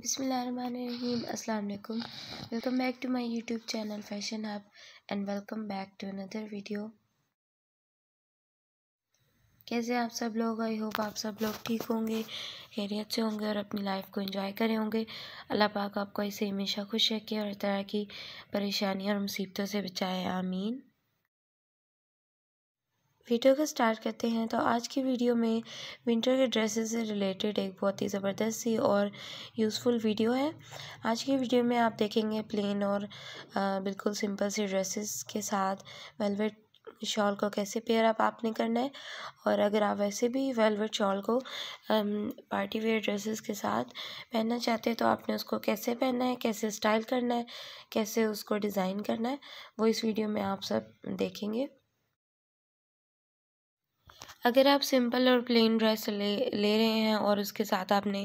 बिसमीम अल्लाम welcome back to my YouTube channel fashion hub and welcome back to another video कैसे आप सब लोग आई होप आप सब लोग ठीक होंगे खैरियत से होंगे और अपनी लाइफ को एंजॉय करें होंगे अल्लाह पाक आपको ऐसे हमेशा खुश रखे और तरह की परेशानियों और मुसीबतों से बचाए आमीन वीडियो को स्टार्ट करते हैं तो आज की वीडियो में विंटर के ड्रेसेस से रिलेटेड एक बहुत ही ज़बरदस्त सी और यूज़फुल वीडियो है आज की वीडियो में आप देखेंगे प्लेन और आ, बिल्कुल सिंपल सी ड्रेसेस के साथ वेलवेट शॉल को कैसे पेयर अप आपने करना है और अगर आप वैसे भी वेलवेट शॉल को पार्टी वेयर ड्रेसेस के साथ पहनना चाहते हैं तो आपने उसको कैसे पहनना है कैसे स्टाइल करना है कैसे उसको डिज़ाइन करना है वो इस वीडियो में आप सब देखेंगे अगर आप सिंपल और प्लेन ड्रेस ले ले रहे हैं और उसके साथ आपने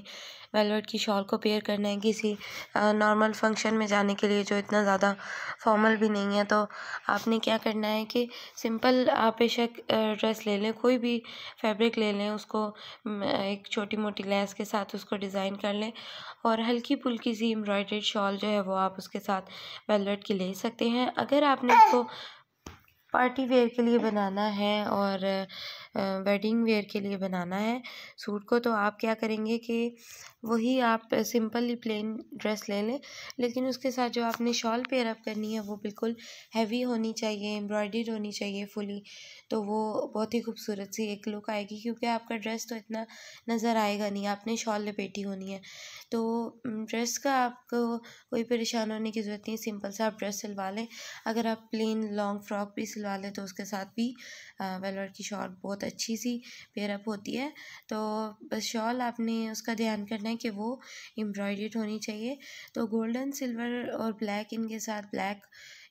वेलवेट की शॉल को पेयर करना है किसी नॉर्मल फंक्शन में जाने के लिए जो इतना ज़्यादा फॉर्मल भी नहीं है तो आपने क्या करना है कि सिंपल आप बेशक ड्रेस ले लें कोई भी फैब्रिक ले लें उसको एक छोटी मोटी लेस के साथ उसको डिज़ाइन कर लें और हल्की फुल्की सी एम्ब्रॉयड्रेड शॉल जो है वो आप उसके साथ वेलवेट की ले सकते हैं अगर आपने उसको पार्टी वेयर के लिए बनाना है और वेडिंग वेयर के लिए बनाना है सूट को तो आप क्या करेंगे कि वही आप सिंपल प्लेन ड्रेस ले लें लेकिन उसके साथ जो आपने शॉल पेयर अप करनी है वो बिल्कुल हैवी होनी चाहिए एम्ब्रॉयड होनी चाहिए फुली तो वो बहुत ही खूबसूरत सी एक लुक आएगी क्योंकि आपका ड्रेस तो इतना नज़र आएगा नहीं आपने शॉल लपेटी होनी है तो ड्रेस का आपको कोई परेशान होने की ज़रूरत नहीं सिंपल सा आप ड्रेस सिलवा लें अगर आप प्लेन लॉन्ग फ्रॉक भी सिलवा लें तो उसके साथ भी वेलवर की शॉल बहुत बहुत अच्छी सी पेयरअप होती है तो बस शॉल आपने उसका ध्यान करना है कि वो एम्ब्रॉयड होनी चाहिए तो गोल्डन सिल्वर और ब्लैक इनके साथ ब्लैक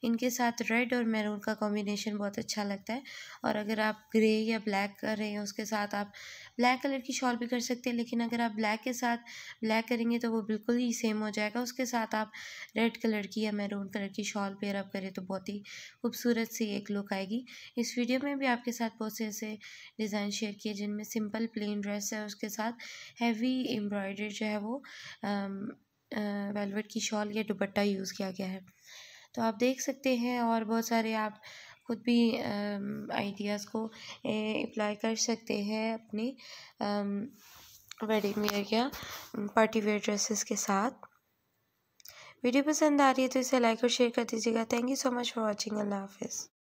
इनके साथ रेड और मैरून का कॉम्बिनेशन बहुत अच्छा लगता है और अगर आप ग्रे या ब्लैक कर रहे हैं उसके साथ आप ब्लैक कलर की शॉल भी कर सकते हैं लेकिन अगर आप ब्लैक के साथ ब्लैक करेंगे तो वो बिल्कुल ही सेम हो जाएगा उसके साथ आप रेड कलर की या मैरून कलर की शॉल पेयर करें तो बहुत ही खूबसूरत सी एक लुक आएगी इस वीडियो में भी आपके साथ बहुत से ऐसे डिज़ाइन शेयर किए जिनमें सिंपल प्लेन ड्रेस है उसके साथ हैवी एम्ब्रॉयडरी जो है वो वेलवेट की शॉल या दुपट्टा यूज़ किया गया है तो आप देख सकते हैं और बहुत सारे आप खुद भी आइडियाज़ को अप्लाई कर सकते हैं अपनी वेडिंग वेयर या पार्टी वेयर ड्रेसेस के साथ वीडियो पसंद आ रही है तो इसे लाइक और शेयर कर दीजिएगा thank you so much for watching अल्लाह हाफिज़